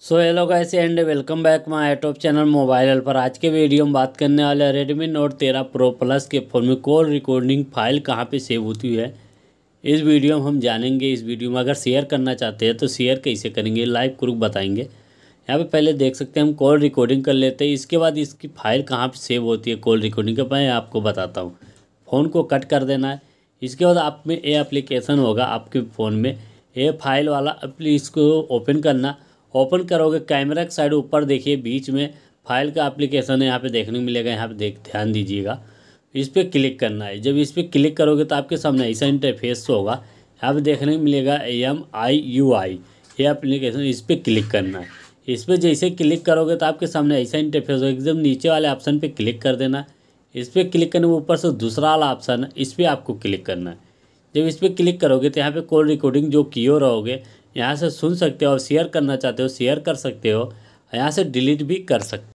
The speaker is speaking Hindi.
so hello guys and welcome back my YouTube channel mobile help पर आज के वीडियो में बात करने वाले रेडमी नोट तेरह प्रो प्लस के फ़ोन में कॉल रिकॉर्डिंग फाइल कहाँ पे सेव होती है इस वीडियो में हम जानेंगे इस वीडियो में अगर शेयर करना चाहते हैं तो शेयर कैसे करेंगे लाइव ग्रुप बताएंगे यहाँ पर पहले देख सकते हैं हम कॉल रिकॉर्डिंग कर लेते हैं इसके बाद इसकी फाइल कहाँ पर सेव होती है कॉल रिकॉर्डिंग का मैं आपको बताता हूँ फ़ोन को कट कर देना है इसके बाद आप में ए अप्लीकेशन होगा आपके फ़ोन में ए फाइल वाला इसको ओपन करना ओपन करोगे कैमरा के साइड ऊपर देखिए बीच में फाइल का एप्लीकेशन है यहाँ पे देखने को मिलेगा यहाँ पे देख ध्यान दीजिएगा इस पर क्लिक करना है जब इस पर क्लिक करोगे तो आपके सामने ऐसा इंटरफेस होगा यहाँ पे देखने को मिलेगा एम आई यू आई ये एप्लीकेशन इस पर क्लिक करना है इस पर जैसे क्लिक करोगे तो आपके सामने ऐसा इंटरफेस होगा एकदम नीचे वाले ऑप्शन पर क्लिक कर देना इस पर क्लिक करने के ऊपर से दूसरा वाला ऑप्शन है इस पर आपको क्लिक करना है जब इस पर क्लिक करोगे तो यहाँ पे कॉल रिकॉर्डिंग जो किए रहोगे यहाँ से सुन सकते हो और शेयर करना चाहते हो शेयर कर सकते हो यहाँ से डिलीट भी कर सकते